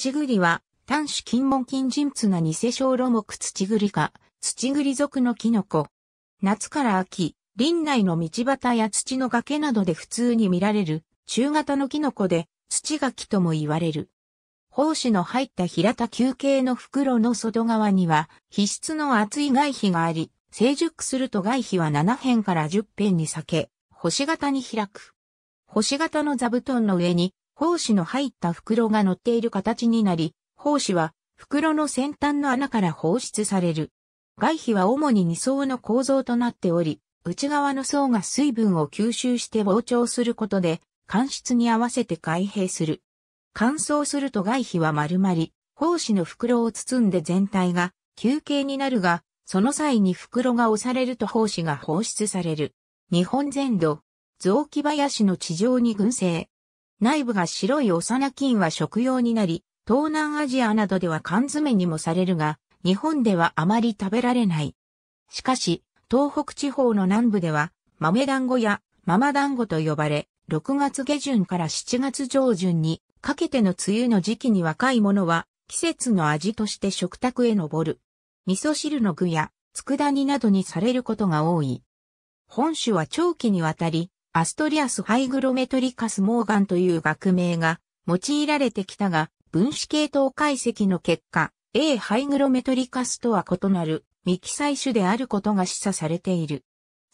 土栗は、単種金門金人ツな偽小路木土栗か、土栗属のキノコ。夏から秋、林内の道端や土の崖などで普通に見られる、中型のキノコで、土柿とも言われる。胞子の入った平田球形の袋の外側には、皮質の厚い外皮があり、成熟すると外皮は7辺から10辺に裂け、星型に開く。星型の座布団の上に胞子の入った袋が乗っている形になり、胞子は袋の先端の穴から放出される。外皮は主に2層の構造となっており、内側の層が水分を吸収して膨張することで、間質に合わせて開閉する。乾燥すると外皮は丸まり、胞子の袋を包んで全体が球形になるが、その際に袋が押されると胞子が放出される。日本全土、雑木林の地上に群生、内部が白い幼菌は食用になり、東南アジアなどでは缶詰にもされるが、日本ではあまり食べられない。しかし、東北地方の南部では、豆団子やママ団子と呼ばれ、6月下旬から7月上旬にかけての梅雨の時期に若いものは季節の味として食卓へ上る。味噌汁の具や佃煮などにされることが多い。本種は長期にわたりアストリアスハイグロメトリカス・モーガンという学名が用いられてきたが、分子系統解析の結果、A ハイグロメトリカスとは異なる未記載種であることが示唆されている。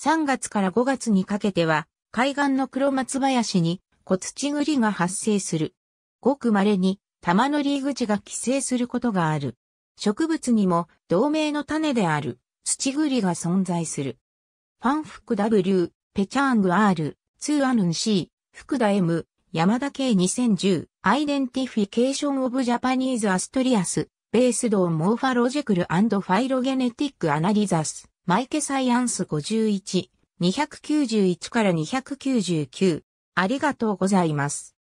3月から5月にかけては、海岸の黒松林に小土栗が発生する。ごく稀に玉のリーグが寄生することがある。植物にも同名の種である土栗が存在する。ファンフック W ペチャング R、ツーアヌン C、福田 M、山田 K2010、アイデンティフィケーションオブジャパニーズアストリアス、ベースドンモーファロジェクルファイロゲネティックアナリザス、マイケサイアンス51、291から299。ありがとうございます。